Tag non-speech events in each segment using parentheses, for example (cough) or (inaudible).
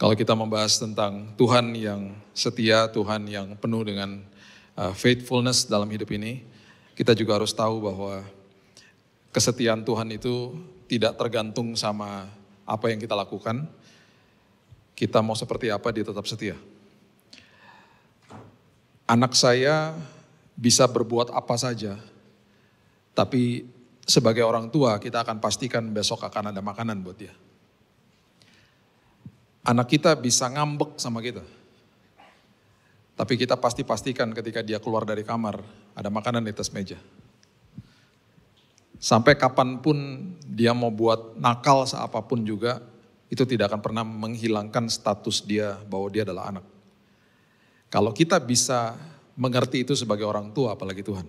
Kalau kita membahas tentang Tuhan yang setia, Tuhan yang penuh dengan eh, faithfulness dalam hidup ini, kita juga harus tahu bahwa kesetiaan Tuhan itu tidak tergantung sama apa yang kita lakukan. Kita mau seperti apa, dia tetap setia. Anak saya bisa berbuat apa saja, tapi sebagai orang tua kita akan pastikan besok akan ada makanan buat dia. Anak kita bisa ngambek sama kita. Tapi kita pasti pastikan ketika dia keluar dari kamar, ada makanan di atas meja. Sampai kapanpun dia mau buat nakal seapapun juga, itu tidak akan pernah menghilangkan status dia bahwa dia adalah anak. Kalau kita bisa mengerti itu sebagai orang tua, apalagi Tuhan,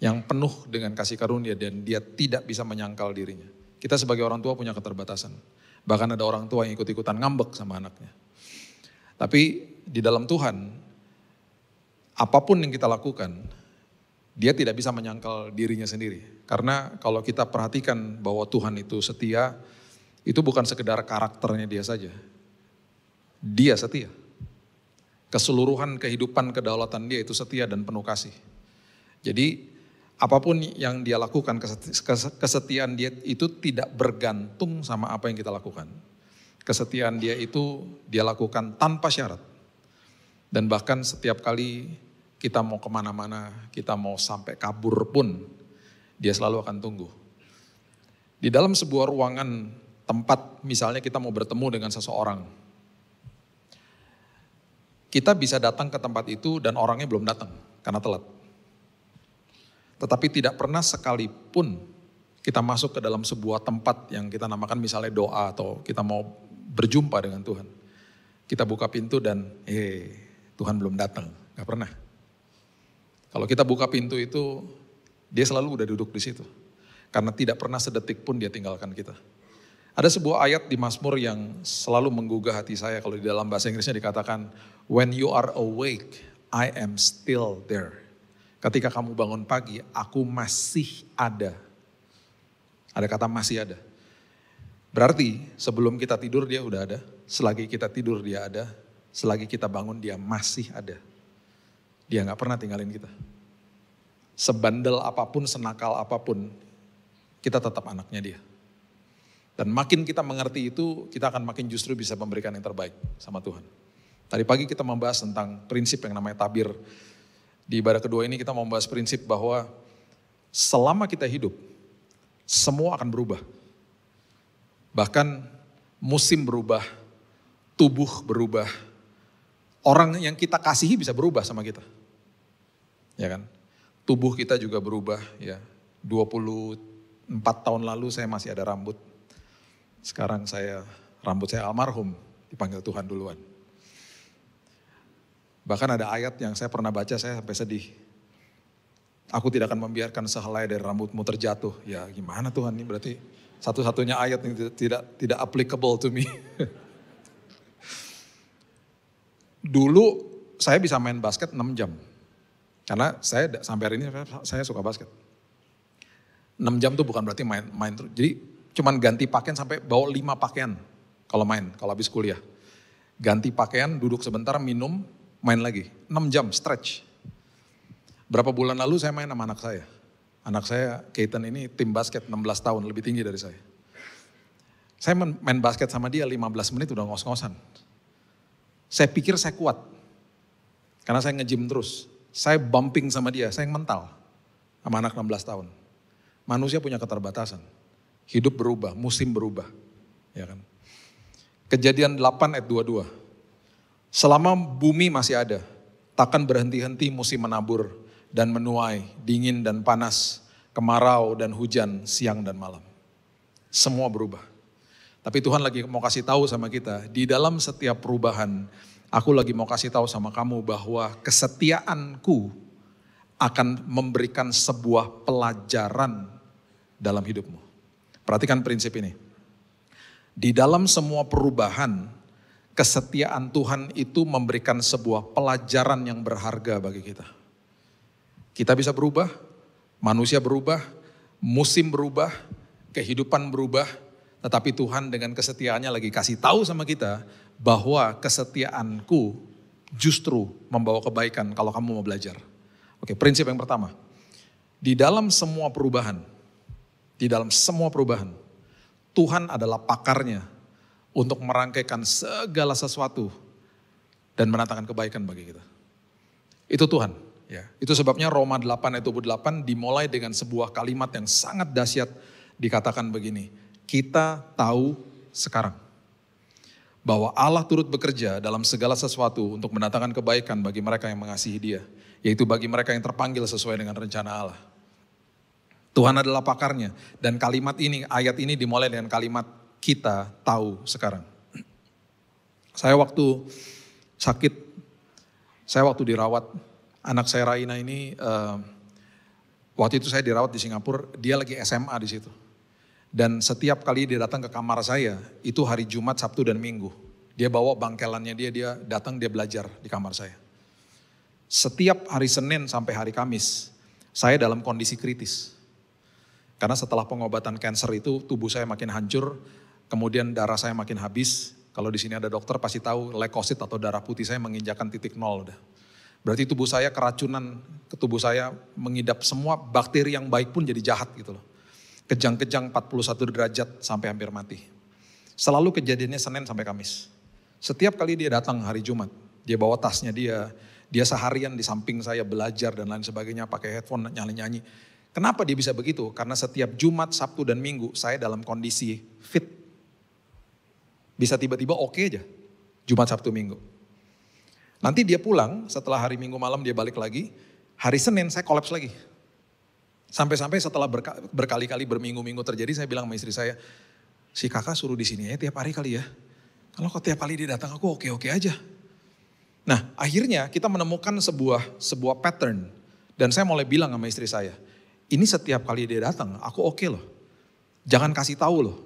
yang penuh dengan kasih karunia dan dia tidak bisa menyangkal dirinya. Kita sebagai orang tua punya keterbatasan. Bahkan ada orang tua yang ikut-ikutan ngambek sama anaknya. Tapi di dalam Tuhan, apapun yang kita lakukan, dia tidak bisa menyangkal dirinya sendiri. Karena kalau kita perhatikan bahwa Tuhan itu setia, itu bukan sekedar karakternya dia saja. Dia setia. Keseluruhan kehidupan kedaulatan dia itu setia dan penuh kasih. Jadi apapun yang dia lakukan, kesetiaan dia itu tidak bergantung sama apa yang kita lakukan. Kesetiaan dia itu dia lakukan tanpa syarat. Dan bahkan setiap kali kita mau kemana-mana, kita mau sampai kabur pun, dia selalu akan tunggu. Di dalam sebuah ruangan tempat misalnya kita mau bertemu dengan seseorang, kita bisa datang ke tempat itu dan orangnya belum datang karena telat tetapi tidak pernah sekalipun kita masuk ke dalam sebuah tempat yang kita namakan misalnya doa atau kita mau berjumpa dengan Tuhan. Kita buka pintu dan eh Tuhan belum datang, Gak pernah. Kalau kita buka pintu itu dia selalu udah duduk di situ. Karena tidak pernah sedetik pun dia tinggalkan kita. Ada sebuah ayat di Mazmur yang selalu menggugah hati saya kalau di dalam bahasa Inggrisnya dikatakan when you are awake I am still there. Ketika kamu bangun pagi, aku masih ada. Ada kata masih ada. Berarti sebelum kita tidur dia udah ada, selagi kita tidur dia ada, selagi kita bangun dia masih ada. Dia nggak pernah tinggalin kita. Sebandel apapun, senakal apapun, kita tetap anaknya dia. Dan makin kita mengerti itu, kita akan makin justru bisa memberikan yang terbaik sama Tuhan. Tadi pagi kita membahas tentang prinsip yang namanya tabir di ibadah kedua ini kita mau membahas prinsip bahwa selama kita hidup, semua akan berubah. Bahkan musim berubah, tubuh berubah, orang yang kita kasihi bisa berubah sama kita. Ya kan? Tubuh kita juga berubah ya. 24 tahun lalu saya masih ada rambut. Sekarang saya rambut saya almarhum dipanggil Tuhan duluan. Bahkan ada ayat yang saya pernah baca, saya sampai sedih. Aku tidak akan membiarkan sehelai dari rambutmu terjatuh. Ya gimana Tuhan ini berarti satu-satunya ayat yang tidak tidak applicable to me. (laughs) Dulu saya bisa main basket 6 jam. Karena saya sampai hari ini saya suka basket. 6 jam tuh bukan berarti main main terus. Jadi cuman ganti pakaian sampai bawa 5 pakaian kalau main, kalau habis kuliah. Ganti pakaian, duduk sebentar, minum, main lagi. 6 jam stretch. Berapa bulan lalu saya main sama anak saya. Anak saya, keitan ini tim basket 16 tahun, lebih tinggi dari saya. Saya main basket sama dia 15 menit udah ngos-ngosan. Saya pikir saya kuat. Karena saya nge-gym terus. Saya bumping sama dia, saya yang mental. Sama anak 16 tahun. Manusia punya keterbatasan. Hidup berubah, musim berubah. Ya kan? Kejadian 8 ayat 22. Selama bumi masih ada, takkan berhenti-henti musim menabur dan menuai, dingin dan panas, kemarau dan hujan, siang dan malam. Semua berubah. Tapi Tuhan lagi mau kasih tahu sama kita, di dalam setiap perubahan, aku lagi mau kasih tahu sama kamu bahwa kesetiaanku akan memberikan sebuah pelajaran dalam hidupmu. Perhatikan prinsip ini. Di dalam semua perubahan, kesetiaan Tuhan itu memberikan sebuah pelajaran yang berharga bagi kita. Kita bisa berubah, manusia berubah, musim berubah, kehidupan berubah, tetapi Tuhan dengan kesetiaannya lagi kasih tahu sama kita bahwa kesetiaanku justru membawa kebaikan kalau kamu mau belajar. Oke, prinsip yang pertama. Di dalam semua perubahan, di dalam semua perubahan, Tuhan adalah pakarnya untuk merangkaikan segala sesuatu dan menatakan kebaikan bagi kita. Itu Tuhan. Ya. Itu sebabnya Roma 8 ayat 28 dimulai dengan sebuah kalimat yang sangat dahsyat dikatakan begini. Kita tahu sekarang bahwa Allah turut bekerja dalam segala sesuatu untuk mendatangkan kebaikan bagi mereka yang mengasihi Dia, yaitu bagi mereka yang terpanggil sesuai dengan rencana Allah. Tuhan adalah pakarnya dan kalimat ini ayat ini dimulai dengan kalimat kita tahu sekarang. Saya waktu sakit, saya waktu dirawat, anak saya Raina ini uh, waktu itu saya dirawat di Singapura, dia lagi SMA di situ. Dan setiap kali dia datang ke kamar saya, itu hari Jumat, Sabtu, dan Minggu. Dia bawa bangkelannya dia, dia datang, dia belajar di kamar saya. Setiap hari Senin sampai hari Kamis, saya dalam kondisi kritis. Karena setelah pengobatan kanker itu, tubuh saya makin hancur, kemudian darah saya makin habis. Kalau di sini ada dokter pasti tahu leukosit atau darah putih saya menginjakan titik nol udah. Berarti tubuh saya keracunan, ke tubuh saya mengidap semua bakteri yang baik pun jadi jahat gitu loh. Kejang-kejang 41 derajat sampai hampir mati. Selalu kejadiannya Senin sampai Kamis. Setiap kali dia datang hari Jumat, dia bawa tasnya dia, dia seharian di samping saya belajar dan lain sebagainya pakai headphone nyanyi-nyanyi. Kenapa dia bisa begitu? Karena setiap Jumat, Sabtu, dan Minggu saya dalam kondisi fit bisa tiba-tiba oke okay aja, Jumat, Sabtu, Minggu. Nanti dia pulang, setelah hari Minggu malam dia balik lagi, hari Senin saya kolaps lagi. Sampai-sampai setelah berka, berkali-kali berminggu-minggu terjadi, saya bilang sama istri saya, si kakak suruh di sini ya tiap hari kali ya. Kalau kok tiap kali dia datang aku oke-oke aja. Nah akhirnya kita menemukan sebuah sebuah pattern. Dan saya mulai bilang sama istri saya, ini setiap kali dia datang aku oke okay loh. Jangan kasih tahu loh.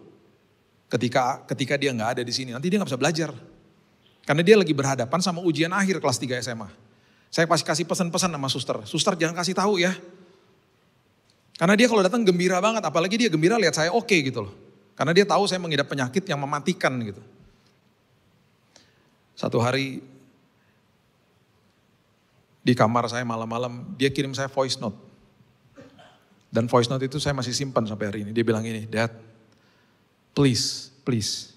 Ketika ketika dia nggak ada di sini, nanti dia nggak bisa belajar. Karena dia lagi berhadapan sama ujian akhir kelas 3 SMA. Saya pasti kasih pesan-pesan sama suster. Suster jangan kasih tahu ya. Karena dia kalau datang gembira banget, apalagi dia gembira lihat saya oke okay gitu loh. Karena dia tahu saya mengidap penyakit yang mematikan gitu. Satu hari di kamar saya malam-malam, dia kirim saya voice note. Dan voice note itu saya masih simpan sampai hari ini. Dia bilang ini, Dad, please, please.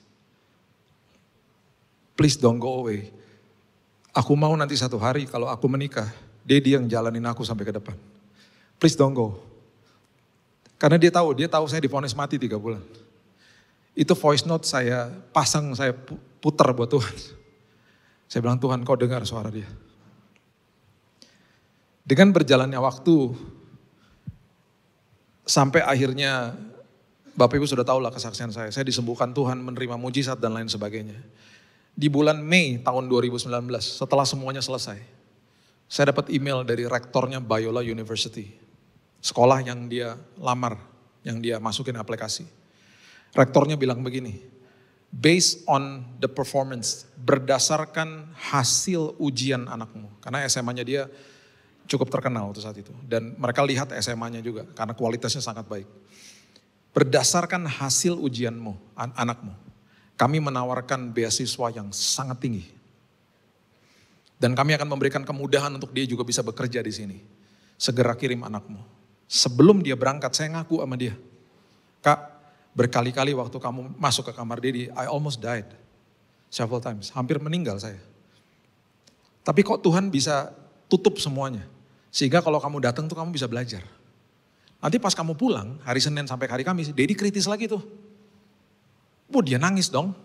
Please don't go away. Aku mau nanti satu hari kalau aku menikah, Dedi yang jalanin aku sampai ke depan. Please don't go. Karena dia tahu, dia tahu saya difonis mati tiga bulan. Itu voice note saya pasang, saya putar buat Tuhan. Saya bilang, Tuhan kau dengar suara dia. Dengan berjalannya waktu, sampai akhirnya Bapak Ibu sudah tahu lah kesaksian saya. Saya disembuhkan Tuhan menerima mujizat dan lain sebagainya. Di bulan Mei tahun 2019 setelah semuanya selesai. Saya dapat email dari rektornya Biola University. Sekolah yang dia lamar, yang dia masukin aplikasi. Rektornya bilang begini, based on the performance, berdasarkan hasil ujian anakmu. Karena SMA-nya dia cukup terkenal waktu saat itu. Dan mereka lihat SMA-nya juga, karena kualitasnya sangat baik. Berdasarkan hasil ujianmu, an anakmu, kami menawarkan beasiswa yang sangat tinggi. Dan kami akan memberikan kemudahan untuk dia juga bisa bekerja di sini. Segera kirim anakmu. Sebelum dia berangkat, saya ngaku sama dia. Kak, berkali-kali waktu kamu masuk ke kamar dia, I almost died. Several times, hampir meninggal saya. Tapi kok Tuhan bisa tutup semuanya? Sehingga kalau kamu datang tuh kamu bisa belajar. Nanti pas kamu pulang, hari Senin sampai hari Kamis, Dedi kritis lagi tuh. Bu dia nangis dong.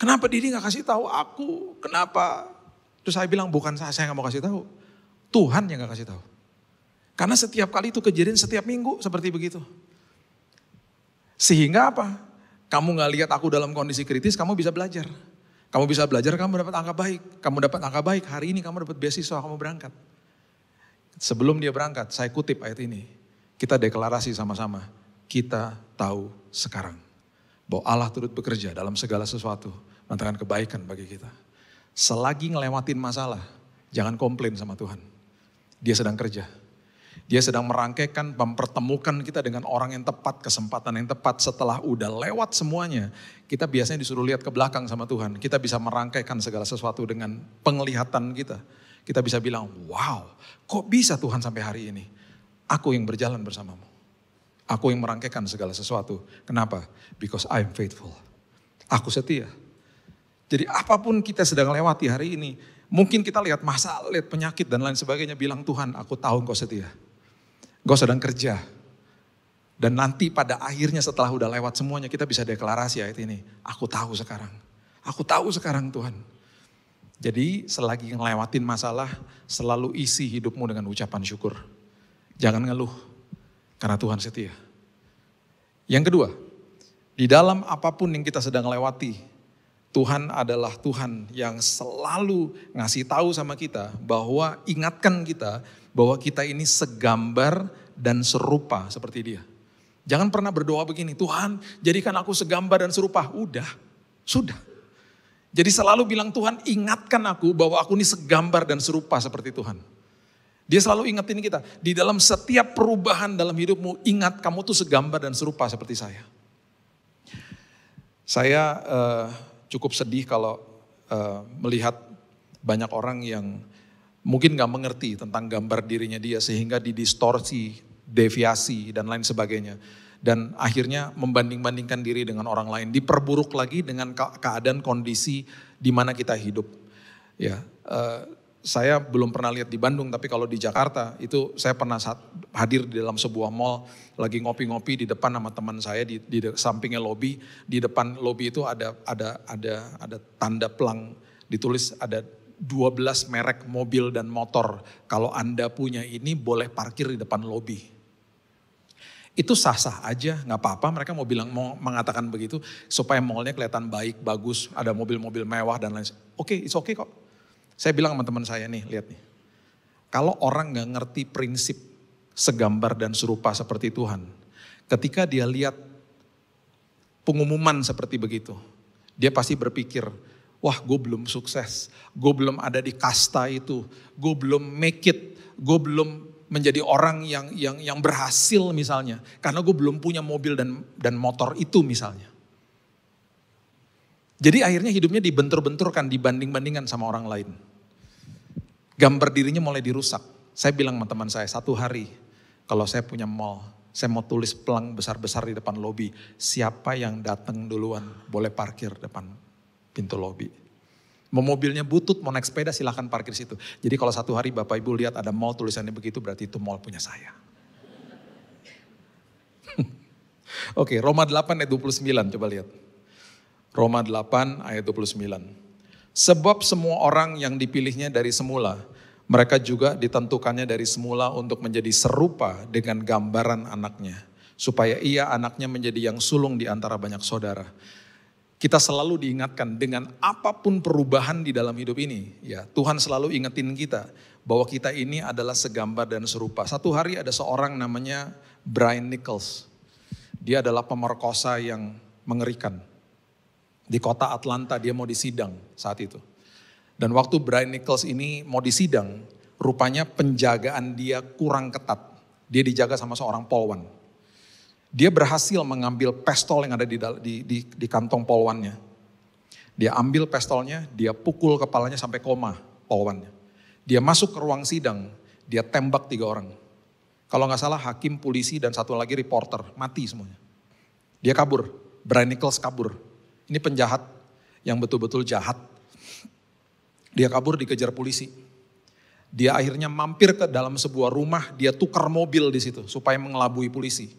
Kenapa Dedi gak kasih tahu aku? Kenapa? Terus saya bilang, bukan saya, saya gak mau kasih tahu. Tuhan yang gak kasih tahu. Karena setiap kali itu kejadian setiap minggu seperti begitu. Sehingga apa? Kamu gak lihat aku dalam kondisi kritis, kamu bisa belajar. Kamu bisa belajar, kamu dapat angka baik. Kamu dapat angka baik, hari ini kamu dapat beasiswa, kamu berangkat. Sebelum dia berangkat, saya kutip ayat ini kita deklarasi sama-sama. Kita tahu sekarang bahwa Allah turut bekerja dalam segala sesuatu, mendatangkan kebaikan bagi kita. Selagi ngelewatin masalah, jangan komplain sama Tuhan. Dia sedang kerja. Dia sedang merangkaikan, mempertemukan kita dengan orang yang tepat, kesempatan yang tepat. Setelah udah lewat semuanya, kita biasanya disuruh lihat ke belakang sama Tuhan. Kita bisa merangkaikan segala sesuatu dengan penglihatan kita. Kita bisa bilang, wow, kok bisa Tuhan sampai hari ini? Aku yang berjalan bersamamu. Aku yang merangkaikan segala sesuatu. Kenapa? Because I am faithful. Aku setia. Jadi apapun kita sedang lewati hari ini, mungkin kita lihat masalah, lihat penyakit dan lain sebagainya, bilang Tuhan aku tahu engkau setia. Engkau sedang kerja. Dan nanti pada akhirnya setelah udah lewat semuanya kita bisa deklarasi ayat ini. Aku tahu sekarang. Aku tahu sekarang Tuhan. Jadi selagi ngelewatin masalah, selalu isi hidupmu dengan ucapan syukur. Jangan ngeluh, karena Tuhan setia. Yang kedua, di dalam apapun yang kita sedang lewati, Tuhan adalah Tuhan yang selalu ngasih tahu sama kita bahwa ingatkan kita bahwa kita ini segambar dan serupa seperti dia. Jangan pernah berdoa begini, Tuhan jadikan aku segambar dan serupa. Udah, sudah. Jadi selalu bilang Tuhan ingatkan aku bahwa aku ini segambar dan serupa seperti Tuhan. Dia selalu ingetin kita, di dalam setiap perubahan dalam hidupmu, ingat kamu tuh segambar dan serupa seperti saya. Saya uh, cukup sedih kalau uh, melihat banyak orang yang mungkin gak mengerti tentang gambar dirinya dia sehingga didistorsi, deviasi dan lain sebagainya. Dan akhirnya membanding-bandingkan diri dengan orang lain, diperburuk lagi dengan keadaan kondisi di mana kita hidup. Ya, eh, saya belum pernah lihat di Bandung, tapi kalau di Jakarta itu saya pernah hadir di dalam sebuah mall lagi ngopi-ngopi di depan sama teman saya di, di sampingnya lobi di depan lobi itu ada ada ada ada tanda pelang ditulis ada 12 merek mobil dan motor. Kalau Anda punya ini boleh parkir di depan lobi Itu sah-sah aja, nggak apa-apa. Mereka mau bilang mau mengatakan begitu supaya mallnya kelihatan baik, bagus, ada mobil-mobil mewah dan lain lain Oke, okay, it's okay kok saya bilang sama teman saya nih, lihat nih. Kalau orang nggak ngerti prinsip segambar dan serupa seperti Tuhan, ketika dia lihat pengumuman seperti begitu, dia pasti berpikir, wah gue belum sukses, gue belum ada di kasta itu, gue belum make it, gue belum menjadi orang yang yang yang berhasil misalnya, karena gue belum punya mobil dan dan motor itu misalnya. Jadi akhirnya hidupnya dibentur-benturkan, dibanding-bandingkan sama orang lain gambar dirinya mulai dirusak. Saya bilang sama teman saya, satu hari kalau saya punya mall, saya mau tulis pelang besar-besar di depan lobi. Siapa yang datang duluan boleh parkir depan pintu lobi. Mau mobilnya butut, mau naik sepeda silahkan parkir situ. Jadi kalau satu hari Bapak Ibu lihat ada mall tulisannya begitu berarti itu mall punya saya. (laughs) Oke, Roma 8 ayat 29 coba lihat. Roma 8 ayat 29. Sebab semua orang yang dipilihnya dari semula, mereka juga ditentukannya dari semula untuk menjadi serupa dengan gambaran anaknya, supaya ia anaknya menjadi yang sulung di antara banyak saudara. Kita selalu diingatkan dengan apapun perubahan di dalam hidup ini, ya Tuhan selalu ingetin kita bahwa kita ini adalah segambar dan serupa. Satu hari ada seorang namanya Brian Nichols. Dia adalah pemerkosa yang mengerikan. Di kota Atlanta dia mau disidang saat itu. Dan waktu Brian Nichols ini mau disidang, rupanya penjagaan dia kurang ketat. Dia dijaga sama seorang polwan. Dia berhasil mengambil pistol yang ada di, di, di, di kantong polwannya. Dia ambil pistolnya, dia pukul kepalanya sampai koma polwannya. Dia masuk ke ruang sidang, dia tembak tiga orang. Kalau nggak salah hakim, polisi, dan satu lagi reporter, mati semuanya. Dia kabur, Brian Nichols kabur. Ini penjahat yang betul-betul jahat. Dia kabur dikejar polisi. Dia akhirnya mampir ke dalam sebuah rumah, dia tukar mobil di situ supaya mengelabui polisi.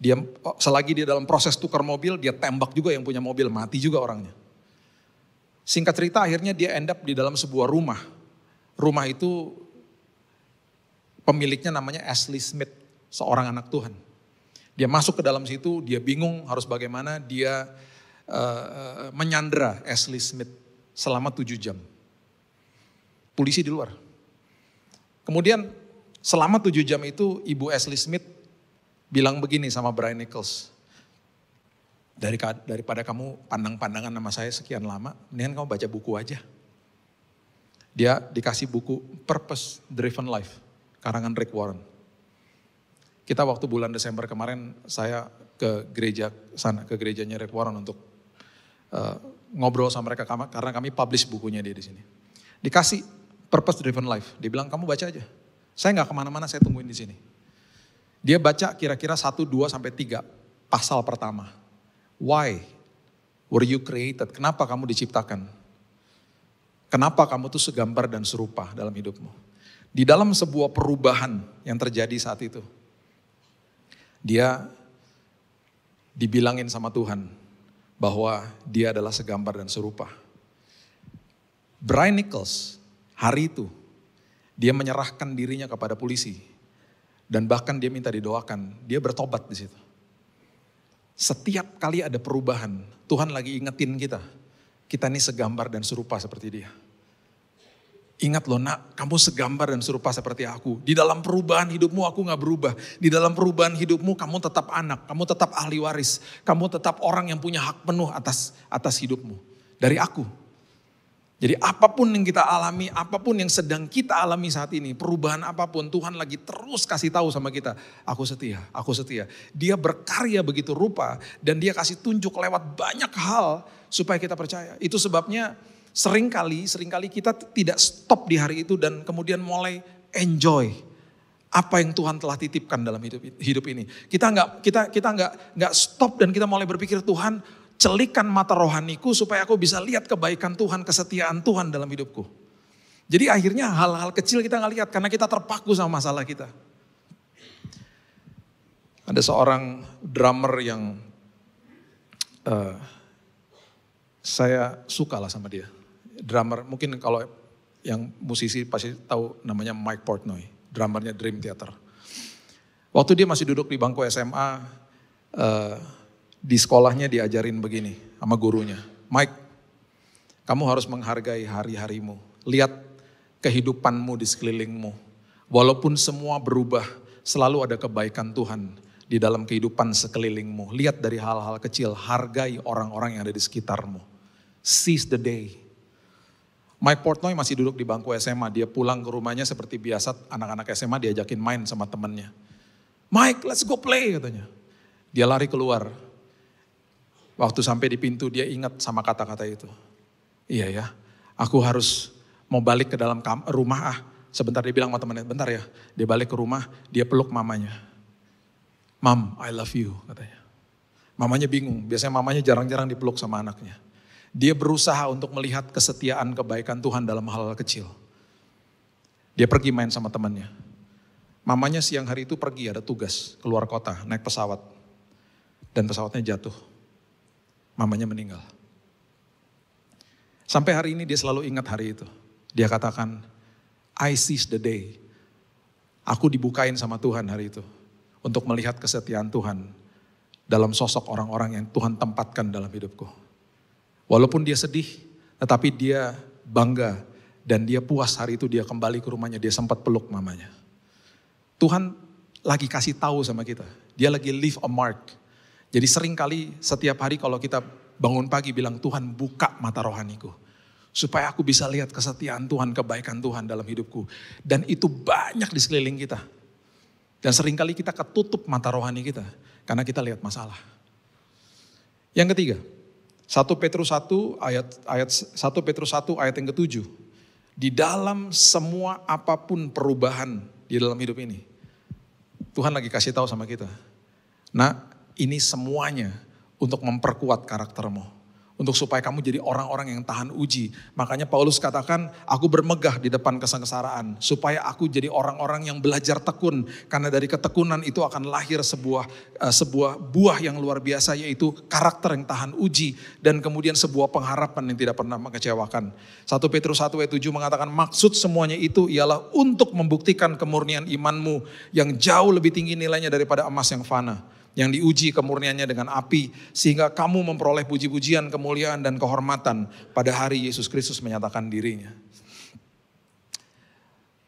Dia oh, selagi dia dalam proses tukar mobil, dia tembak juga yang punya mobil, mati juga orangnya. Singkat cerita akhirnya dia end up di dalam sebuah rumah. Rumah itu pemiliknya namanya Ashley Smith, seorang anak Tuhan. Dia masuk ke dalam situ, dia bingung harus bagaimana, dia uh, menyandra Ashley Smith selama tujuh jam. Polisi di luar. Kemudian selama tujuh jam itu ibu Ashley Smith bilang begini sama Brian Nichols. Dari, daripada kamu pandang-pandangan nama saya sekian lama, mendingan kamu baca buku aja. Dia dikasih buku Purpose Driven Life, karangan Rick Warren. Kita waktu bulan Desember kemarin, saya ke gereja sana, ke gerejanya Rick Warren untuk Eh, ngobrol sama mereka karena kami publish bukunya dia di sini. Dikasih purpose driven life. dibilang kamu baca aja. Saya nggak kemana-mana, saya tungguin di sini. Dia baca kira-kira 1, dua sampai tiga pasal pertama. Why were you created? Kenapa kamu diciptakan? Kenapa kamu tuh segambar dan serupa dalam hidupmu? Di dalam sebuah perubahan yang terjadi saat itu, dia dibilangin sama Tuhan, bahwa dia adalah segambar dan serupa. Brian Nichols hari itu dia menyerahkan dirinya kepada polisi dan bahkan dia minta didoakan, dia bertobat di situ. Setiap kali ada perubahan, Tuhan lagi ingetin kita, kita ini segambar dan serupa seperti dia. Ingat loh nak, kamu segambar dan serupa seperti aku. Di dalam perubahan hidupmu aku gak berubah. Di dalam perubahan hidupmu kamu tetap anak, kamu tetap ahli waris. Kamu tetap orang yang punya hak penuh atas atas hidupmu. Dari aku. Jadi apapun yang kita alami, apapun yang sedang kita alami saat ini, perubahan apapun, Tuhan lagi terus kasih tahu sama kita, aku setia, aku setia. Dia berkarya begitu rupa dan dia kasih tunjuk lewat banyak hal supaya kita percaya. Itu sebabnya Seringkali, seringkali kita tidak stop di hari itu dan kemudian mulai enjoy apa yang Tuhan telah titipkan dalam hidup hidup ini. Kita nggak kita kita nggak nggak stop dan kita mulai berpikir Tuhan celikan mata rohaniku supaya aku bisa lihat kebaikan Tuhan, kesetiaan Tuhan dalam hidupku. Jadi akhirnya hal-hal kecil kita nggak lihat karena kita terpaku sama masalah kita. Ada seorang drummer yang uh, saya suka lah sama dia drummer mungkin kalau yang musisi pasti tahu namanya Mike Portnoy, drummernya Dream Theater. Waktu dia masih duduk di bangku SMA, uh, eh, di sekolahnya diajarin begini sama gurunya, Mike, kamu harus menghargai hari-harimu. Lihat kehidupanmu di sekelilingmu. Walaupun semua berubah, selalu ada kebaikan Tuhan di dalam kehidupan sekelilingmu. Lihat dari hal-hal kecil, hargai orang-orang yang ada di sekitarmu. Seize the day. Mike Portnoy masih duduk di bangku SMA. Dia pulang ke rumahnya seperti biasa anak-anak SMA diajakin main sama temennya. Mike, let's go play katanya. Dia lari keluar. Waktu sampai di pintu dia ingat sama kata-kata itu. Iya ya, aku harus mau balik ke dalam rumah ah. Sebentar dia bilang sama temannya, bentar ya. Dia balik ke rumah, dia peluk mamanya. Mam, I love you katanya. Mamanya bingung, biasanya mamanya jarang-jarang dipeluk sama anaknya dia berusaha untuk melihat kesetiaan kebaikan Tuhan dalam hal-hal kecil. Dia pergi main sama temannya. Mamanya siang hari itu pergi ada tugas keluar kota naik pesawat. Dan pesawatnya jatuh. Mamanya meninggal. Sampai hari ini dia selalu ingat hari itu. Dia katakan, I see the day. Aku dibukain sama Tuhan hari itu. Untuk melihat kesetiaan Tuhan dalam sosok orang-orang yang Tuhan tempatkan dalam hidupku. Walaupun dia sedih, tetapi dia bangga dan dia puas hari itu dia kembali ke rumahnya, dia sempat peluk mamanya. Tuhan lagi kasih tahu sama kita, dia lagi leave a mark. Jadi sering kali setiap hari kalau kita bangun pagi bilang Tuhan buka mata rohaniku. Supaya aku bisa lihat kesetiaan Tuhan, kebaikan Tuhan dalam hidupku. Dan itu banyak di sekeliling kita. Dan seringkali kita ketutup mata rohani kita. Karena kita lihat masalah. Yang ketiga, 1 Petrus 1 ayat ayat 1 Petrus 1 ayat yang ketujuh. Di dalam semua apapun perubahan di dalam hidup ini. Tuhan lagi kasih tahu sama kita. Nah, ini semuanya untuk memperkuat karaktermu untuk supaya kamu jadi orang-orang yang tahan uji. Makanya Paulus katakan, aku bermegah di depan kesengsaraan, supaya aku jadi orang-orang yang belajar tekun, karena dari ketekunan itu akan lahir sebuah uh, sebuah buah yang luar biasa, yaitu karakter yang tahan uji, dan kemudian sebuah pengharapan yang tidak pernah mengecewakan. 1 Petrus 1 ayat 7 mengatakan, maksud semuanya itu ialah untuk membuktikan kemurnian imanmu yang jauh lebih tinggi nilainya daripada emas yang fana yang diuji kemurniannya dengan api sehingga kamu memperoleh puji-pujian, kemuliaan dan kehormatan pada hari Yesus Kristus menyatakan dirinya.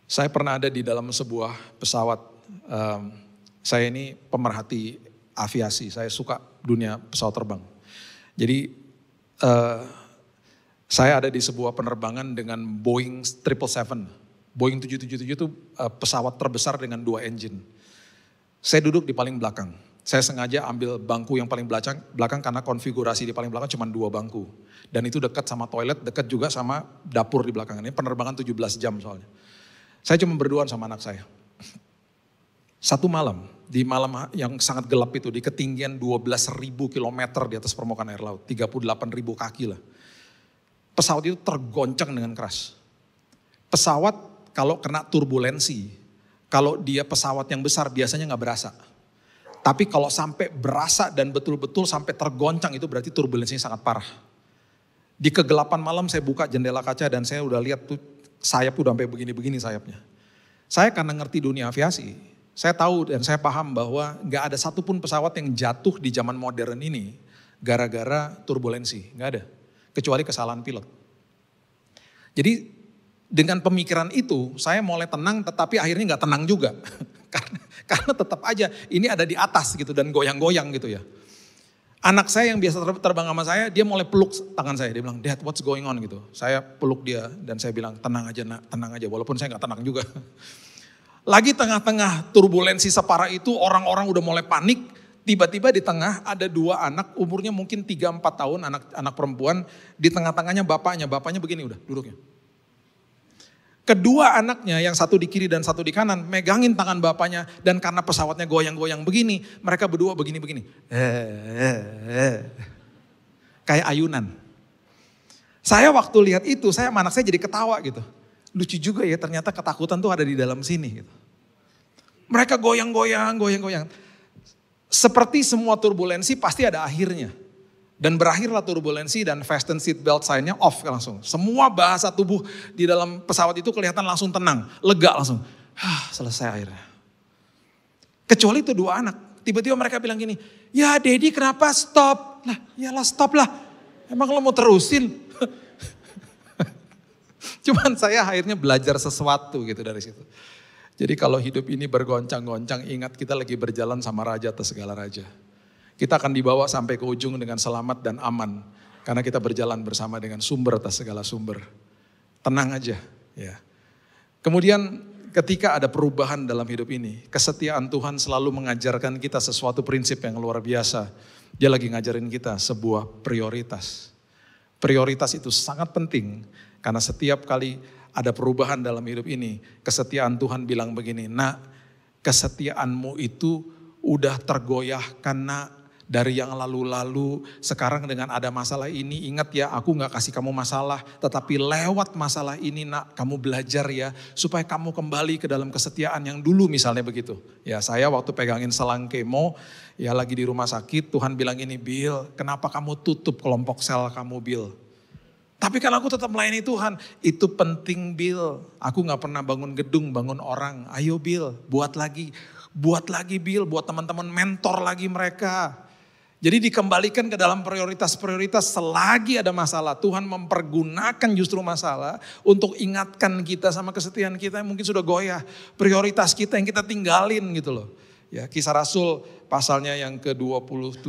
Saya pernah ada di dalam sebuah pesawat. Um, saya ini pemerhati aviasi. Saya suka dunia pesawat terbang. Jadi uh, saya ada di sebuah penerbangan dengan Boeing 777. Boeing 777 itu eh, pesawat terbesar dengan dua engine. Saya duduk di paling belakang. Saya sengaja ambil bangku yang paling belakang, belakang karena konfigurasi di paling belakang cuma dua bangku. Dan itu dekat sama toilet, dekat juga sama dapur di belakang. Ini penerbangan 17 jam soalnya. Saya cuma berduaan sama anak saya. Satu malam, di malam yang sangat gelap itu, di ketinggian 12.000 kilometer di atas permukaan air laut, 38.000 kaki lah. Pesawat itu tergoncang dengan keras. Pesawat kalau kena turbulensi, kalau dia pesawat yang besar biasanya nggak berasa tapi kalau sampai berasa dan betul-betul sampai tergoncang itu berarti turbulensinya sangat parah. Di kegelapan malam saya buka jendela kaca dan saya udah lihat tuh sayap udah sampai begini-begini sayapnya. Saya karena ngerti dunia aviasi, saya tahu dan saya paham bahwa nggak ada satupun pesawat yang jatuh di zaman modern ini gara-gara turbulensi, nggak ada. Kecuali kesalahan pilot. Jadi dengan pemikiran itu saya mulai tenang tetapi akhirnya nggak tenang juga. (laughs) karena karena tetap aja ini ada di atas gitu dan goyang-goyang gitu ya. Anak saya yang biasa terbang sama saya, dia mulai peluk tangan saya. Dia bilang, Dad, what's going on gitu. Saya peluk dia dan saya bilang, tenang aja nak, tenang aja. Walaupun saya nggak tenang juga. (laughs) Lagi tengah-tengah turbulensi separah itu, orang-orang udah mulai panik. Tiba-tiba di tengah ada dua anak, umurnya mungkin 3-4 tahun, anak anak perempuan. Di tengah-tengahnya bapaknya, bapaknya begini udah duduknya kedua anaknya yang satu di kiri dan satu di kanan megangin tangan bapaknya dan karena pesawatnya goyang-goyang begini mereka berdua begini-begini kayak ayunan saya waktu lihat itu saya anak saya jadi ketawa gitu lucu juga ya ternyata ketakutan tuh ada di dalam sini gitu mereka goyang-goyang goyang-goyang seperti semua turbulensi pasti ada akhirnya dan berakhirlah turbulensi dan fasten seat belt sign-nya off langsung. Semua bahasa tubuh di dalam pesawat itu kelihatan langsung tenang, lega langsung. Hah, selesai akhirnya. Kecuali itu dua anak. Tiba-tiba mereka bilang gini, ya Dedi kenapa stop? Nah, iyalah stop lah. Emang lo mau terusin? (laughs) Cuman saya akhirnya belajar sesuatu gitu dari situ. Jadi kalau hidup ini bergoncang-goncang, ingat kita lagi berjalan sama raja atas segala raja. Kita akan dibawa sampai ke ujung dengan selamat dan aman. Karena kita berjalan bersama dengan sumber atas segala sumber. Tenang aja. ya. Kemudian ketika ada perubahan dalam hidup ini, kesetiaan Tuhan selalu mengajarkan kita sesuatu prinsip yang luar biasa. Dia lagi ngajarin kita sebuah prioritas. Prioritas itu sangat penting karena setiap kali ada perubahan dalam hidup ini, kesetiaan Tuhan bilang begini, "Nak, kesetiaanmu itu udah tergoyahkan, Nak dari yang lalu-lalu, sekarang dengan ada masalah ini, ingat ya aku gak kasih kamu masalah, tetapi lewat masalah ini nak kamu belajar ya, supaya kamu kembali ke dalam kesetiaan yang dulu misalnya begitu. Ya saya waktu pegangin selang kemo, ya lagi di rumah sakit, Tuhan bilang ini Bill, kenapa kamu tutup kelompok sel kamu Bill? Tapi kan aku tetap melayani Tuhan. Itu penting Bill. Aku gak pernah bangun gedung, bangun orang. Ayo Bill, buat lagi. Buat lagi Bill, buat teman-teman mentor lagi mereka jadi dikembalikan ke dalam prioritas-prioritas selagi ada masalah. Tuhan mempergunakan justru masalah untuk ingatkan kita sama kesetiaan kita yang mungkin sudah goyah. Prioritas kita yang kita tinggalin gitu loh. Ya, kisah Rasul pasalnya yang ke-27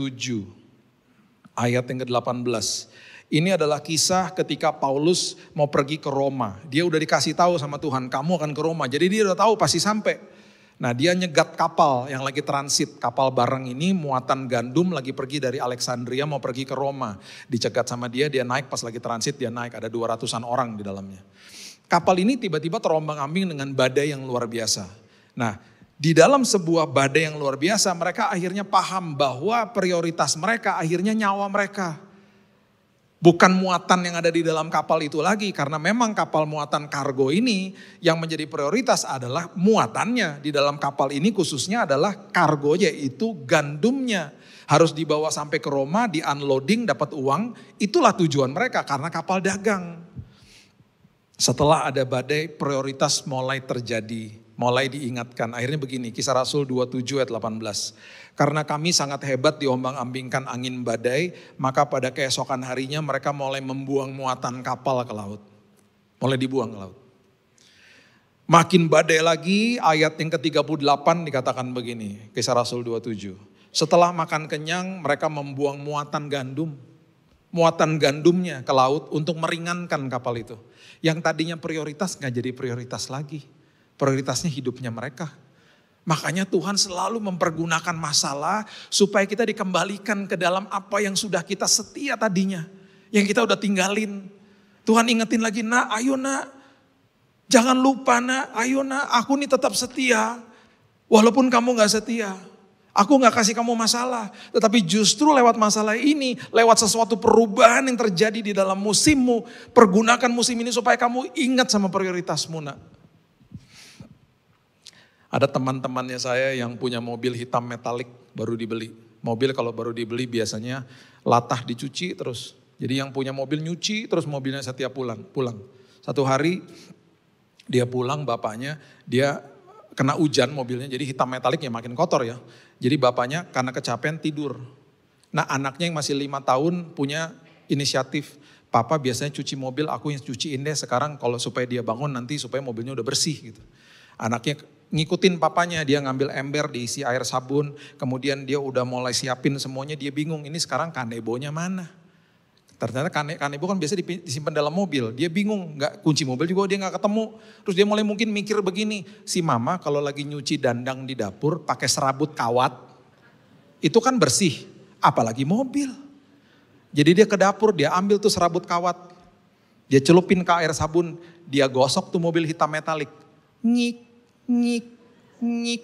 ayat yang ke-18. Ini adalah kisah ketika Paulus mau pergi ke Roma. Dia udah dikasih tahu sama Tuhan, kamu akan ke Roma. Jadi dia udah tahu pasti sampai. Nah dia nyegat kapal yang lagi transit. Kapal bareng ini muatan gandum lagi pergi dari Alexandria mau pergi ke Roma. Dicegat sama dia, dia naik pas lagi transit dia naik. Ada dua an orang di dalamnya. Kapal ini tiba-tiba terombang ambing dengan badai yang luar biasa. Nah di dalam sebuah badai yang luar biasa mereka akhirnya paham bahwa prioritas mereka akhirnya nyawa mereka bukan muatan yang ada di dalam kapal itu lagi karena memang kapal muatan kargo ini yang menjadi prioritas adalah muatannya di dalam kapal ini khususnya adalah kargo yaitu gandumnya harus dibawa sampai ke Roma di unloading dapat uang itulah tujuan mereka karena kapal dagang setelah ada badai prioritas mulai terjadi mulai diingatkan. Akhirnya begini, kisah Rasul 27 ayat 18. Karena kami sangat hebat diombang-ambingkan angin badai, maka pada keesokan harinya mereka mulai membuang muatan kapal ke laut. Mulai dibuang ke laut. Makin badai lagi, ayat yang ke-38 dikatakan begini, kisah Rasul 27. Setelah makan kenyang, mereka membuang muatan gandum. Muatan gandumnya ke laut untuk meringankan kapal itu. Yang tadinya prioritas nggak jadi prioritas lagi Prioritasnya hidupnya mereka. Makanya Tuhan selalu mempergunakan masalah supaya kita dikembalikan ke dalam apa yang sudah kita setia tadinya. Yang kita udah tinggalin. Tuhan ingetin lagi, nak ayo nak. Jangan lupa nak, ayo nak aku nih tetap setia. Walaupun kamu gak setia. Aku gak kasih kamu masalah. Tetapi justru lewat masalah ini, lewat sesuatu perubahan yang terjadi di dalam musimmu. Pergunakan musim ini supaya kamu ingat sama prioritasmu nak. Ada teman-temannya saya yang punya mobil hitam metalik baru dibeli. Mobil kalau baru dibeli biasanya latah dicuci terus. Jadi yang punya mobil nyuci terus mobilnya setiap pulang. pulang. Satu hari dia pulang bapaknya, dia kena hujan mobilnya jadi hitam metaliknya makin kotor ya. Jadi bapaknya karena kecapean tidur. Nah anaknya yang masih lima tahun punya inisiatif. Papa biasanya cuci mobil, aku yang cuciin deh sekarang kalau supaya dia bangun nanti supaya mobilnya udah bersih gitu. Anaknya ngikutin papanya, dia ngambil ember diisi air sabun, kemudian dia udah mulai siapin semuanya, dia bingung ini sekarang kanebonya mana. Ternyata kane, kanebo kan biasa disimpan dalam mobil, dia bingung, nggak kunci mobil juga dia nggak ketemu. Terus dia mulai mungkin mikir begini, si mama kalau lagi nyuci dandang di dapur pakai serabut kawat, itu kan bersih, apalagi mobil. Jadi dia ke dapur, dia ambil tuh serabut kawat, dia celupin ke air sabun, dia gosok tuh mobil hitam metalik. Nyik, nyik, nyik.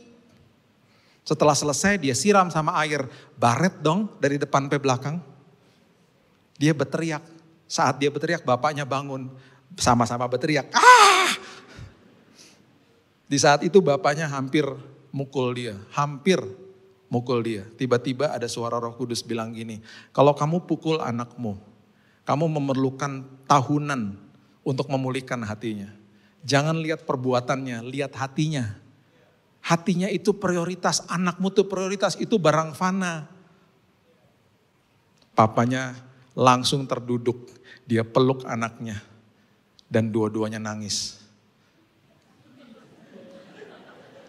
Setelah selesai dia siram sama air, baret dong dari depan ke belakang. Dia berteriak, saat dia berteriak bapaknya bangun, sama-sama berteriak, ah! Di saat itu bapaknya hampir mukul dia, hampir mukul dia. Tiba-tiba ada suara roh kudus bilang gini, kalau kamu pukul anakmu, kamu memerlukan tahunan untuk memulihkan hatinya. Jangan lihat perbuatannya, lihat hatinya. Hatinya itu prioritas, anakmu itu prioritas, itu barang fana. Papanya langsung terduduk, dia peluk anaknya dan dua-duanya nangis.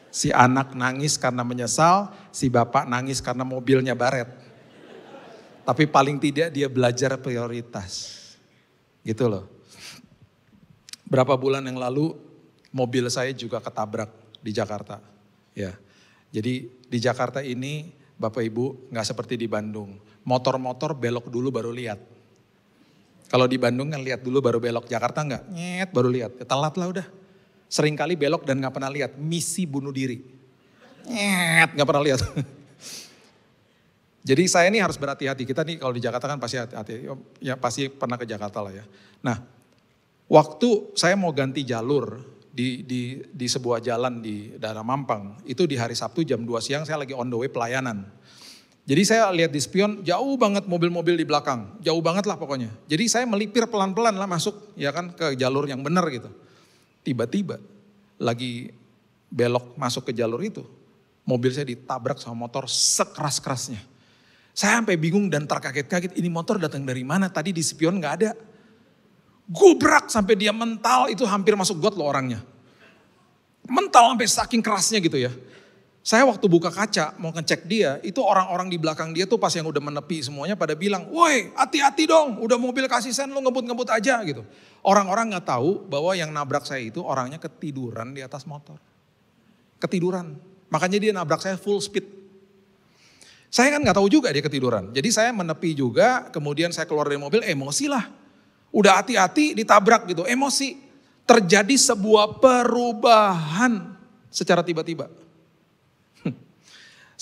Si anak nangis karena menyesal, si bapak nangis karena mobilnya baret. Tapi paling tidak dia belajar prioritas. Gitu loh. Berapa bulan yang lalu mobil saya juga ketabrak di Jakarta. Ya. Jadi di Jakarta ini Bapak Ibu nggak seperti di Bandung. Motor-motor belok dulu baru lihat. Kalau di Bandung kan lihat dulu baru belok. Jakarta nggak? Nyet baru lihat. Ya, telat lah udah. Seringkali belok dan nggak pernah lihat. Misi bunuh diri. Nyet nggak pernah lihat. (laughs) Jadi saya ini harus berhati-hati. Kita nih kalau di Jakarta kan pasti hati-hati. Ya pasti pernah ke Jakarta lah ya. Nah Waktu saya mau ganti jalur di, di, di sebuah jalan di daerah Mampang, itu di hari Sabtu jam 2 siang saya lagi on the way pelayanan. Jadi saya lihat di spion jauh banget mobil-mobil di belakang, jauh banget lah pokoknya. Jadi saya melipir pelan-pelan lah masuk ya kan ke jalur yang benar gitu. Tiba-tiba lagi belok masuk ke jalur itu, mobil saya ditabrak sama motor sekeras-kerasnya. Saya sampai bingung dan terkaget-kaget, ini motor datang dari mana? Tadi di spion gak ada Gubrak sampai dia mental itu hampir masuk got loh orangnya. Mental sampai saking kerasnya gitu ya. Saya waktu buka kaca mau ngecek dia, itu orang-orang di belakang dia tuh pas yang udah menepi semuanya pada bilang, woi hati-hati dong, udah mobil kasih sen lu ngebut-ngebut aja gitu. Orang-orang gak tahu bahwa yang nabrak saya itu orangnya ketiduran di atas motor. Ketiduran. Makanya dia nabrak saya full speed. Saya kan gak tahu juga dia ketiduran. Jadi saya menepi juga, kemudian saya keluar dari mobil, emosi lah udah hati-hati ditabrak gitu, emosi. Terjadi sebuah perubahan secara tiba-tiba. (laughs)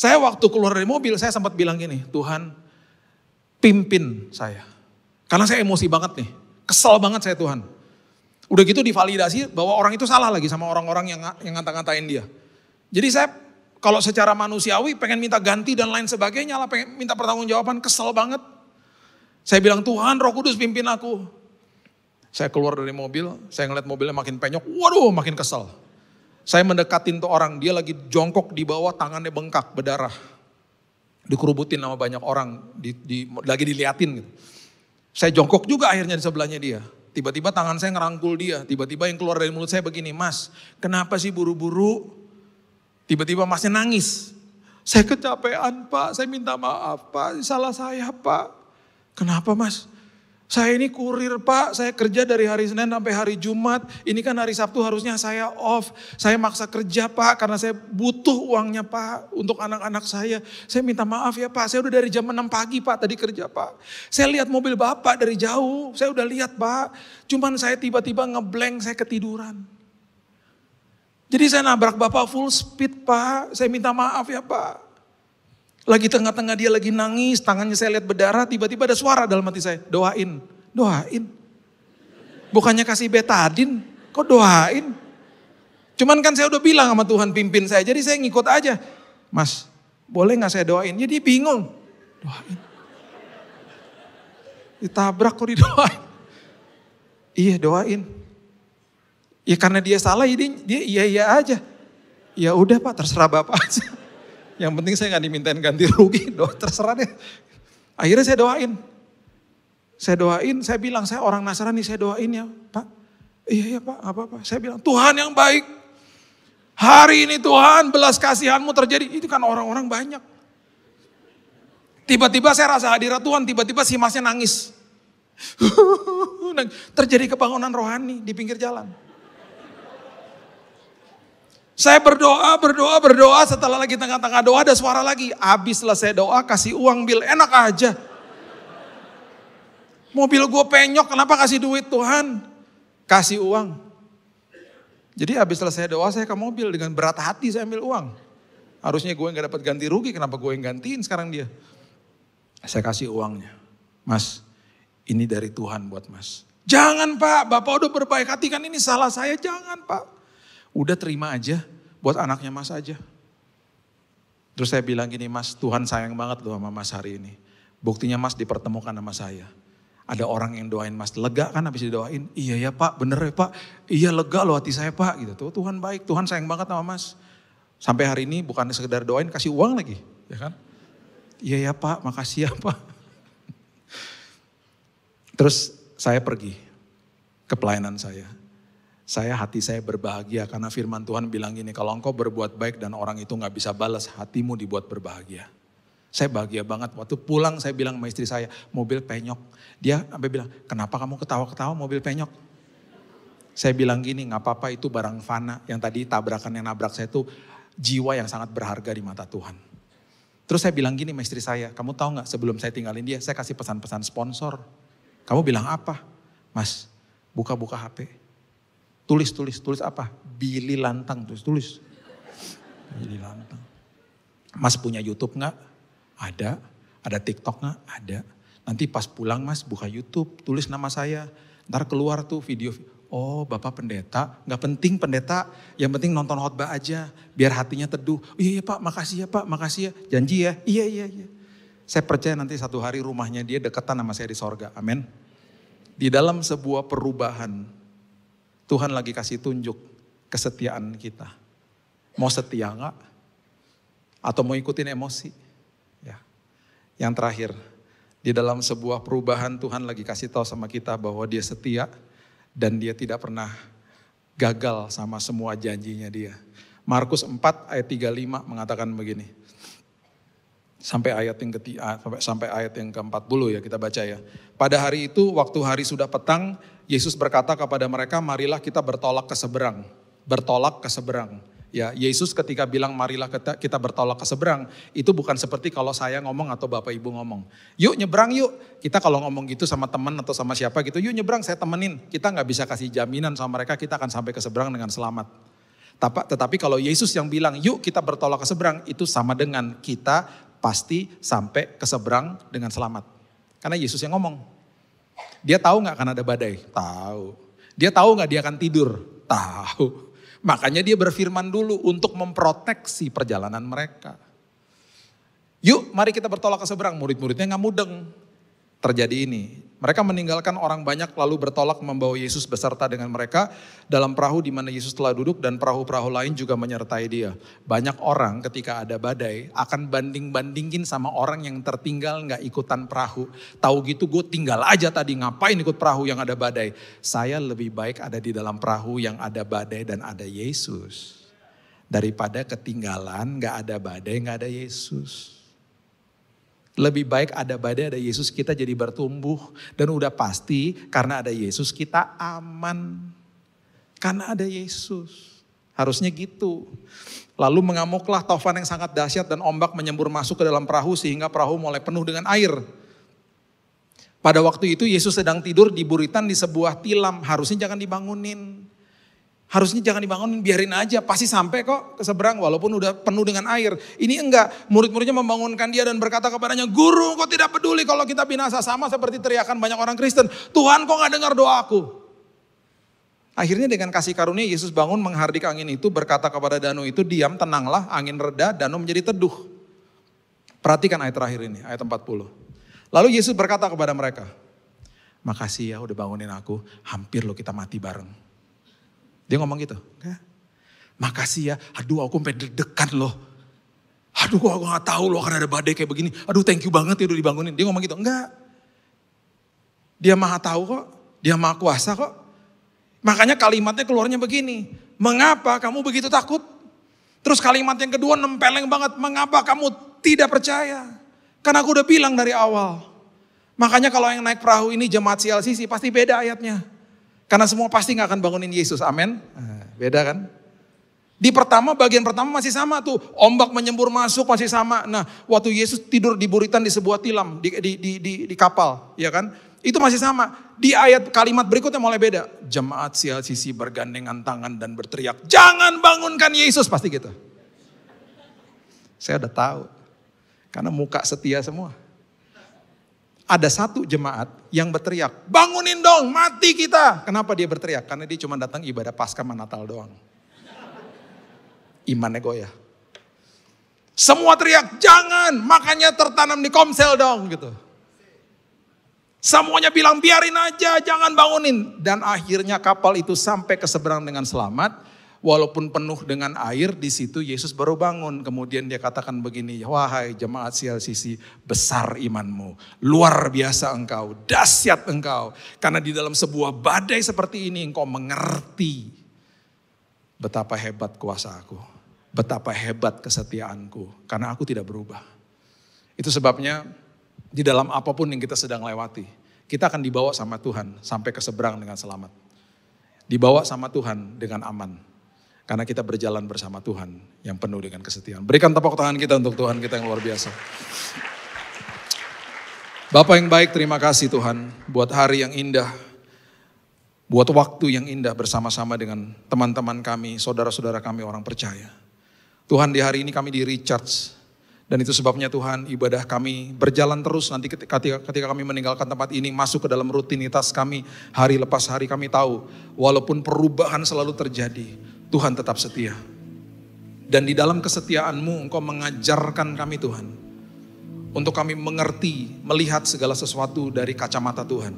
Saya waktu keluar dari mobil, saya sempat bilang gini, Tuhan pimpin saya. Karena saya emosi banget nih, kesel banget saya Tuhan. Udah gitu divalidasi bahwa orang itu salah lagi sama orang-orang yang yang ngata-ngatain dia. Jadi saya kalau secara manusiawi pengen minta ganti dan lain sebagainya lah, pengen minta pertanggungjawaban, kesel banget. Saya bilang Tuhan Roh Kudus pimpin aku. Saya keluar dari mobil, saya ngeliat mobilnya makin penyok, waduh makin kesel. Saya mendekatin tuh orang, dia lagi jongkok di bawah, tangannya bengkak, berdarah. Dikerubutin sama banyak orang, di, di, lagi diliatin gitu. Saya jongkok juga akhirnya di sebelahnya dia. Tiba-tiba tangan saya ngerangkul dia, tiba-tiba yang keluar dari mulut saya begini, mas kenapa sih buru-buru? Tiba-tiba masnya nangis, saya kecapean pak, saya minta maaf pak, salah saya pak. Kenapa mas? Saya ini kurir pak, saya kerja dari hari Senin sampai hari Jumat. Ini kan hari Sabtu harusnya saya off. Saya maksa kerja pak, karena saya butuh uangnya pak untuk anak-anak saya. Saya minta maaf ya pak, saya udah dari jam 6 pagi pak tadi kerja pak. Saya lihat mobil bapak dari jauh, saya udah lihat pak. Cuman saya tiba-tiba ngeblank, saya ketiduran. Jadi saya nabrak bapak full speed pak, saya minta maaf ya pak. Lagi tengah-tengah dia lagi nangis, tangannya saya lihat berdarah, tiba-tiba ada suara dalam hati saya. Doain, doain. Bukannya kasih betadin, kok doain? Cuman kan saya udah bilang sama Tuhan pimpin saya, jadi saya ngikut aja. Mas, boleh nggak saya doain? Jadi ya bingung. Doain. Ditabrak kok didoain. Iya doain. Ya karena dia salah, jadi ya dia iya-iya ya aja. Ya udah pak, terserah bapak aja. Yang penting saya nggak dimintain ganti rugi, (laughs) doa terserah deh. Akhirnya saya doain. Saya doain, saya bilang, saya orang Nasrani, saya doain ya Pak. Iya, iya Pak, apa-apa. Saya bilang, Tuhan yang baik. Hari ini Tuhan belas kasihanmu terjadi. Itu kan orang-orang banyak. Tiba-tiba saya rasa hadirat Tuhan, tiba-tiba si masnya nangis. (laughs) Terjadi kebangunan rohani di pinggir jalan. Saya berdoa, berdoa, berdoa. Setelah lagi tengah-tengah doa ada suara lagi. Habislah selesai doa kasih uang bil. Enak aja. Mobil gue penyok kenapa kasih duit Tuhan. Kasih uang. Jadi habis selesai doa saya ke mobil dengan berat hati saya ambil uang. Harusnya gue nggak dapat ganti rugi, kenapa gue yang gantiin sekarang dia? Saya kasih uangnya. Mas, ini dari Tuhan buat mas. Jangan pak, bapak udah berbaik hati kan ini salah saya, jangan pak udah terima aja buat anaknya mas aja. Terus saya bilang gini, mas Tuhan sayang banget loh sama mas hari ini. Buktinya mas dipertemukan sama saya. Ada orang yang doain mas, lega kan habis didoain. Iya ya pak, bener ya pak. Iya lega loh hati saya pak. gitu tuh Tuhan baik, Tuhan sayang banget sama mas. Sampai hari ini bukan sekedar doain, kasih uang lagi. Ya kan? Iya ya pak, makasih ya (laughs) pak. Terus saya pergi ke pelayanan saya saya hati saya berbahagia karena firman Tuhan bilang gini, kalau engkau berbuat baik dan orang itu nggak bisa balas, hatimu dibuat berbahagia. Saya bahagia banget. Waktu pulang saya bilang sama istri saya, mobil penyok. Dia sampai bilang, kenapa kamu ketawa-ketawa mobil penyok? Saya bilang gini, nggak apa-apa itu barang fana. Yang tadi tabrakan yang nabrak saya itu jiwa yang sangat berharga di mata Tuhan. Terus saya bilang gini sama istri saya, kamu tahu nggak sebelum saya tinggalin dia, saya kasih pesan-pesan sponsor. Kamu bilang apa? Mas, buka-buka HP Tulis, tulis, tulis apa? Billy Lantang, tulis, tulis. Billy Lantang. Mas punya Youtube nggak? Ada. Ada TikTok nggak? Ada. Nanti pas pulang mas buka Youtube, tulis nama saya. Ntar keluar tuh video, oh bapak pendeta, nggak penting pendeta, yang penting nonton khotbah aja, biar hatinya teduh. iya iya pak, makasih ya pak, makasih ya, janji ya, iya iya iya. Saya percaya nanti satu hari rumahnya dia deketan sama saya di sorga, amin. Di dalam sebuah perubahan, Tuhan lagi kasih tunjuk kesetiaan kita. Mau setia enggak? Atau mau ikutin emosi? Ya. Yang terakhir, di dalam sebuah perubahan Tuhan lagi kasih tahu sama kita bahwa dia setia dan dia tidak pernah gagal sama semua janjinya dia. Markus 4 ayat 35 mengatakan begini sampai ayat yang ke ah, sampai ayat yang ke-40 ya kita baca ya. Pada hari itu waktu hari sudah petang, Yesus berkata kepada mereka, "Marilah kita bertolak ke seberang." Bertolak ke seberang. Ya, Yesus ketika bilang marilah kita, kita bertolak ke seberang, itu bukan seperti kalau saya ngomong atau Bapak Ibu ngomong. Yuk nyebrang yuk. Kita kalau ngomong gitu sama teman atau sama siapa gitu, yuk nyebrang saya temenin. Kita nggak bisa kasih jaminan sama mereka kita akan sampai ke seberang dengan selamat. Tetapi kalau Yesus yang bilang, yuk kita bertolak ke seberang, itu sama dengan kita pasti sampai ke seberang dengan selamat. Karena Yesus yang ngomong. Dia tahu nggak akan ada badai? Tahu. Dia tahu nggak dia akan tidur? Tahu. Makanya dia berfirman dulu untuk memproteksi perjalanan mereka. Yuk mari kita bertolak ke seberang. Murid-muridnya nggak mudeng. Terjadi ini. Mereka meninggalkan orang banyak lalu bertolak membawa Yesus beserta dengan mereka dalam perahu di mana Yesus telah duduk dan perahu-perahu lain juga menyertai dia. Banyak orang ketika ada badai akan banding-bandingin sama orang yang tertinggal nggak ikutan perahu. Tahu gitu gue tinggal aja tadi ngapain ikut perahu yang ada badai. Saya lebih baik ada di dalam perahu yang ada badai dan ada Yesus. Daripada ketinggalan, gak ada badai, gak ada Yesus. Lebih baik ada badai, ada Yesus kita jadi bertumbuh. Dan udah pasti karena ada Yesus kita aman. Karena ada Yesus. Harusnya gitu. Lalu mengamuklah taufan yang sangat dahsyat dan ombak menyembur masuk ke dalam perahu sehingga perahu mulai penuh dengan air. Pada waktu itu Yesus sedang tidur di buritan di sebuah tilam. Harusnya jangan dibangunin. Harusnya jangan dibangunin, biarin aja. Pasti sampai kok ke seberang walaupun udah penuh dengan air. Ini enggak, murid-muridnya membangunkan dia dan berkata kepadanya, Guru kok tidak peduli kalau kita binasa. Sama seperti teriakan banyak orang Kristen, Tuhan kok gak dengar doaku. Akhirnya dengan kasih karunia Yesus bangun menghardik angin itu berkata kepada Danu itu diam tenanglah angin reda Danu menjadi teduh. Perhatikan ayat terakhir ini ayat 40. Lalu Yesus berkata kepada mereka, "Makasih ya udah bangunin aku, hampir lo kita mati bareng." Dia ngomong gitu. Makasih ya, aduh aku sampai dekat loh. Aduh kok aku gak tahu loh karena ada badai kayak begini. Aduh thank you banget ya udah dibangunin. Dia ngomong gitu, enggak. Dia maha tahu kok, dia maha kuasa kok. Makanya kalimatnya keluarnya begini. Mengapa kamu begitu takut? Terus kalimat yang kedua nempeleng banget. Mengapa kamu tidak percaya? Karena aku udah bilang dari awal. Makanya kalau yang naik perahu ini jemaat CLCC pasti beda ayatnya. Karena semua pasti nggak akan bangunin Yesus. Amin. Eh, beda kan? Di pertama, bagian pertama masih sama tuh. Ombak menyembur masuk masih sama. Nah, waktu Yesus tidur di buritan di sebuah tilam, di, di, di, di, di kapal, ya kan? Itu masih sama. Di ayat kalimat berikutnya mulai beda. Jemaat sial sisi bergandengan tangan dan berteriak, jangan bangunkan Yesus. Pasti gitu. Saya udah tahu. Karena muka setia semua ada satu jemaat yang berteriak, bangunin dong, mati kita. Kenapa dia berteriak? Karena dia cuma datang ibadah pasca manatal doang. Imannya goyah. Semua teriak, jangan, makanya tertanam di komsel dong gitu. Semuanya bilang biarin aja, jangan bangunin. Dan akhirnya kapal itu sampai ke seberang dengan selamat walaupun penuh dengan air, di situ Yesus baru bangun. Kemudian dia katakan begini, wahai jemaat sial sisi besar imanmu, luar biasa engkau, dahsyat engkau. Karena di dalam sebuah badai seperti ini engkau mengerti betapa hebat kuasa aku, betapa hebat kesetiaanku, karena aku tidak berubah. Itu sebabnya di dalam apapun yang kita sedang lewati, kita akan dibawa sama Tuhan sampai ke seberang dengan selamat dibawa sama Tuhan dengan aman. Karena kita berjalan bersama Tuhan yang penuh dengan kesetiaan. Berikan tepuk tangan kita untuk Tuhan kita yang luar biasa. Bapak yang baik, terima kasih Tuhan buat hari yang indah, buat waktu yang indah bersama-sama dengan teman-teman kami, saudara-saudara kami orang percaya. Tuhan di hari ini kami di recharge dan itu sebabnya Tuhan ibadah kami berjalan terus nanti ketika, ketika kami meninggalkan tempat ini masuk ke dalam rutinitas kami hari lepas hari kami tahu walaupun perubahan selalu terjadi Tuhan tetap setia. Dan di dalam kesetiaanmu engkau mengajarkan kami Tuhan. Untuk kami mengerti, melihat segala sesuatu dari kacamata Tuhan.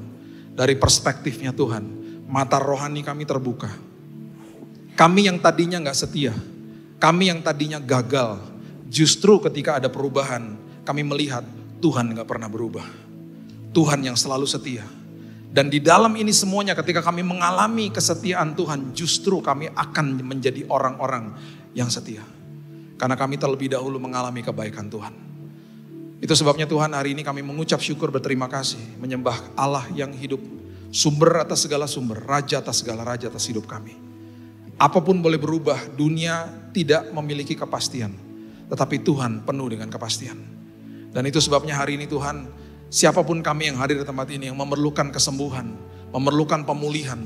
Dari perspektifnya Tuhan. Mata rohani kami terbuka. Kami yang tadinya nggak setia. Kami yang tadinya gagal. Justru ketika ada perubahan, kami melihat Tuhan nggak pernah berubah. Tuhan yang selalu setia. Dan di dalam ini semuanya ketika kami mengalami kesetiaan Tuhan, justru kami akan menjadi orang-orang yang setia. Karena kami terlebih dahulu mengalami kebaikan Tuhan. Itu sebabnya Tuhan hari ini kami mengucap syukur berterima kasih. Menyembah Allah yang hidup. Sumber atas segala sumber. Raja atas segala raja atas hidup kami. Apapun boleh berubah. Dunia tidak memiliki kepastian. Tetapi Tuhan penuh dengan kepastian. Dan itu sebabnya hari ini Tuhan Siapapun kami yang hadir di tempat ini yang memerlukan kesembuhan, memerlukan pemulihan.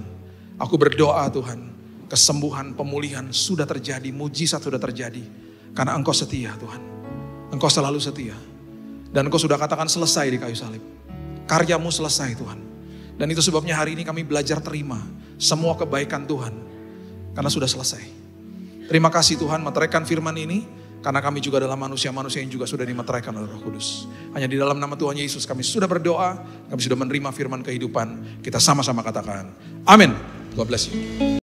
Aku berdoa Tuhan, kesembuhan, pemulihan sudah terjadi, mujizat sudah terjadi. Karena engkau setia Tuhan. Engkau selalu setia. Dan engkau sudah katakan selesai di kayu salib. Karyamu selesai Tuhan. Dan itu sebabnya hari ini kami belajar terima semua kebaikan Tuhan. Karena sudah selesai. Terima kasih Tuhan menteraikan firman ini. Karena kami juga adalah manusia-manusia yang juga sudah dimeteraikan oleh roh kudus. Hanya di dalam nama Tuhan Yesus kami sudah berdoa, kami sudah menerima firman kehidupan. Kita sama-sama katakan, amin. God bless you.